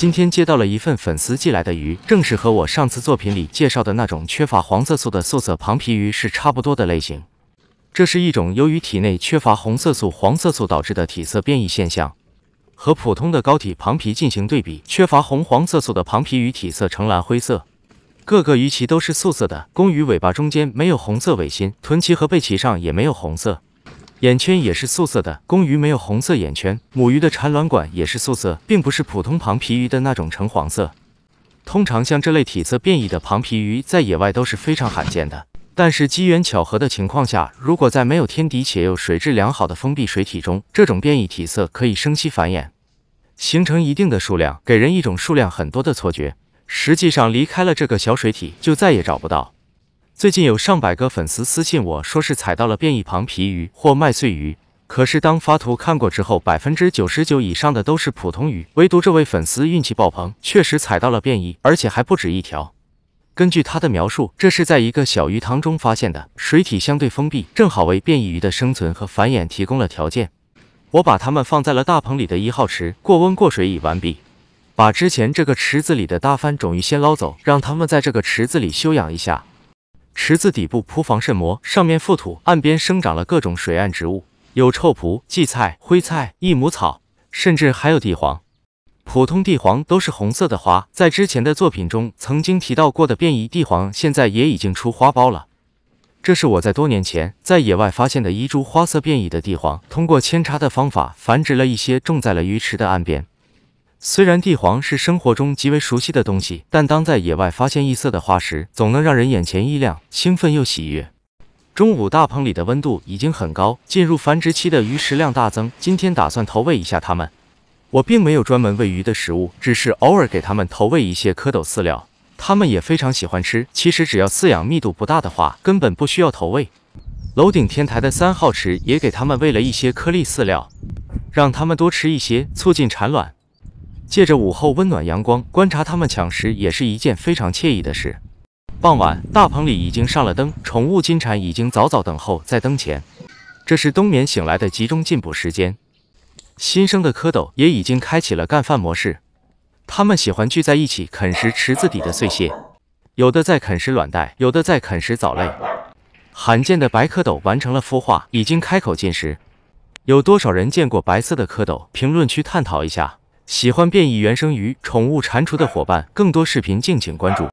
今天接到了一份粉丝寄来的鱼，正是和我上次作品里介绍的那种缺乏黄色素的素色庞皮鱼是差不多的类型。这是一种由于体内缺乏红色素、黄色素导致的体色变异现象。和普通的膏体庞皮进行对比，缺乏红黄色素的庞皮鱼体色呈蓝灰色，各个鱼鳍都是素色的。公鱼尾巴中间没有红色尾心，臀鳍和背鳍上也没有红色。眼圈也是素色的，公鱼没有红色眼圈，母鱼的产卵管也是素色，并不是普通旁皮鱼的那种橙黄色。通常像这类体色变异的旁皮鱼，在野外都是非常罕见的。但是机缘巧合的情况下，如果在没有天敌且又水质良好的封闭水体中，这种变异体色可以生息繁衍，形成一定的数量，给人一种数量很多的错觉。实际上离开了这个小水体，就再也找不到。最近有上百个粉丝私信我，说是踩到了变异庞皮鱼或麦穗鱼，可是当发图看过之后，百分之九十九以上的都是普通鱼，唯独这位粉丝运气爆棚，确实踩到了变异，而且还不止一条。根据他的描述，这是在一个小鱼塘中发现的，水体相对封闭，正好为变异鱼的生存和繁衍提供了条件。我把它们放在了大棚里的一号池，过温过水已完毕，把之前这个池子里的大翻种鱼先捞走，让它们在这个池子里休养一下。池子底部铺防渗膜，上面覆土，岸边生长了各种水岸植物，有臭蒲、荠菜、灰菜、益母草，甚至还有地黄。普通地黄都是红色的花，在之前的作品中曾经提到过的变异地黄，现在也已经出花苞了。这是我在多年前在野外发现的一株花色变异的地黄，通过扦插的方法繁殖了一些，种在了鱼池的岸边。虽然地黄是生活中极为熟悉的东西，但当在野外发现异色的花时，总能让人眼前一亮，兴奋又喜悦。中午大棚里的温度已经很高，进入繁殖期的鱼食量大增，今天打算投喂一下它们。我并没有专门喂鱼的食物，只是偶尔给它们投喂一些蝌蚪饲料，它们也非常喜欢吃。其实只要饲养密度不大的话，根本不需要投喂。楼顶天台的三号池也给它们喂了一些颗粒饲料，让它们多吃一些，促进产卵。借着午后温暖阳光，观察它们抢食也是一件非常惬意的事。傍晚，大棚里已经上了灯，宠物金蝉已经早早等候在灯前。这是冬眠醒来的集中进补时间，新生的蝌蚪也已经开启了干饭模式。它们喜欢聚在一起啃食池子底的碎屑，有的在啃食卵袋，有的在啃食藻类。罕见的白蝌蚪完成了孵化，已经开口进食。有多少人见过白色的蝌蚪？评论区探讨一下。喜欢变异原生鱼、宠物蟾蜍的伙伴，更多视频敬请关注。